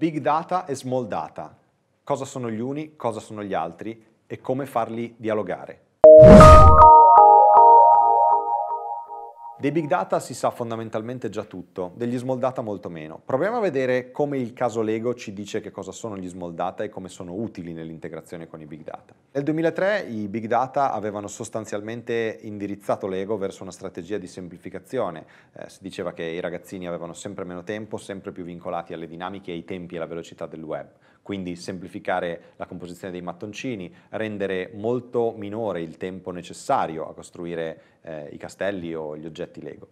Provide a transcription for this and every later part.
Big data e small data. Cosa sono gli uni, cosa sono gli altri e come farli dialogare. Dei big data si sa fondamentalmente già tutto, degli small data molto meno. Proviamo a vedere come il caso Lego ci dice che cosa sono gli small data e come sono utili nell'integrazione con i big data. Nel 2003 i big data avevano sostanzialmente indirizzato Lego verso una strategia di semplificazione. Eh, si diceva che i ragazzini avevano sempre meno tempo, sempre più vincolati alle dinamiche, ai tempi e alla velocità del web quindi semplificare la composizione dei mattoncini, rendere molto minore il tempo necessario a costruire eh, i castelli o gli oggetti Lego.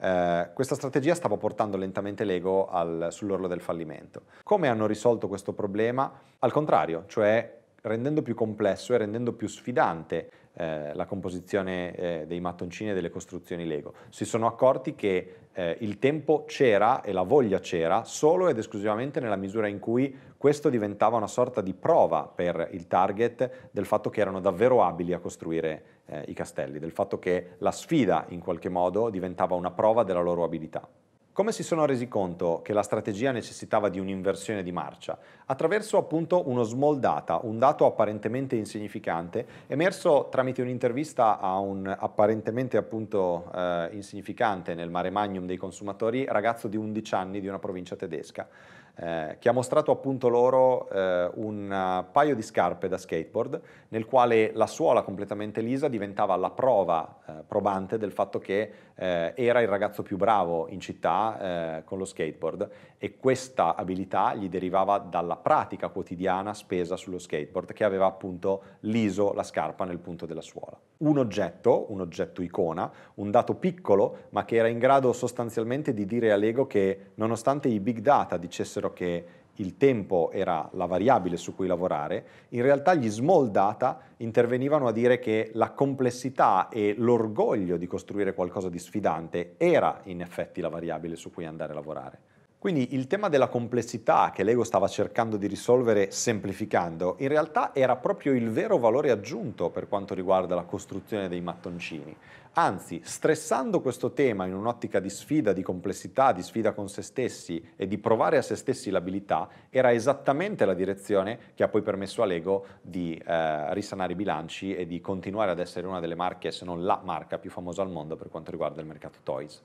Eh, questa strategia stava portando lentamente Lego al, sull'orlo del fallimento. Come hanno risolto questo problema? Al contrario, cioè rendendo più complesso e rendendo più sfidante eh, la composizione eh, dei mattoncini e delle costruzioni Lego. Si sono accorti che eh, il tempo c'era e la voglia c'era solo ed esclusivamente nella misura in cui questo diventava una sorta di prova per il target del fatto che erano davvero abili a costruire eh, i castelli, del fatto che la sfida in qualche modo diventava una prova della loro abilità. Come si sono resi conto che la strategia necessitava di un'inversione di marcia? Attraverso appunto uno small data, un dato apparentemente insignificante, emerso tramite un'intervista a un apparentemente appunto eh, insignificante nel mare magnum dei consumatori, ragazzo di 11 anni di una provincia tedesca. Eh, che ha mostrato appunto loro eh, un paio di scarpe da skateboard nel quale la suola completamente lisa diventava la prova eh, probante del fatto che eh, era il ragazzo più bravo in città eh, con lo skateboard e questa abilità gli derivava dalla pratica quotidiana spesa sullo skateboard che aveva appunto liso la scarpa nel punto della suola. Un oggetto, un oggetto icona, un dato piccolo ma che era in grado sostanzialmente di dire a Lego che nonostante i big data dicessero dicessero che il tempo era la variabile su cui lavorare, in realtà gli small data intervenivano a dire che la complessità e l'orgoglio di costruire qualcosa di sfidante era in effetti la variabile su cui andare a lavorare. Quindi il tema della complessità che l'ego stava cercando di risolvere semplificando, in realtà era proprio il vero valore aggiunto per quanto riguarda la costruzione dei mattoncini. Anzi, stressando questo tema in un'ottica di sfida, di complessità, di sfida con se stessi e di provare a se stessi l'abilità, era esattamente la direzione che ha poi permesso all'ego di eh, risanare i bilanci e di continuare ad essere una delle marche, se non la marca più famosa al mondo per quanto riguarda il mercato toys.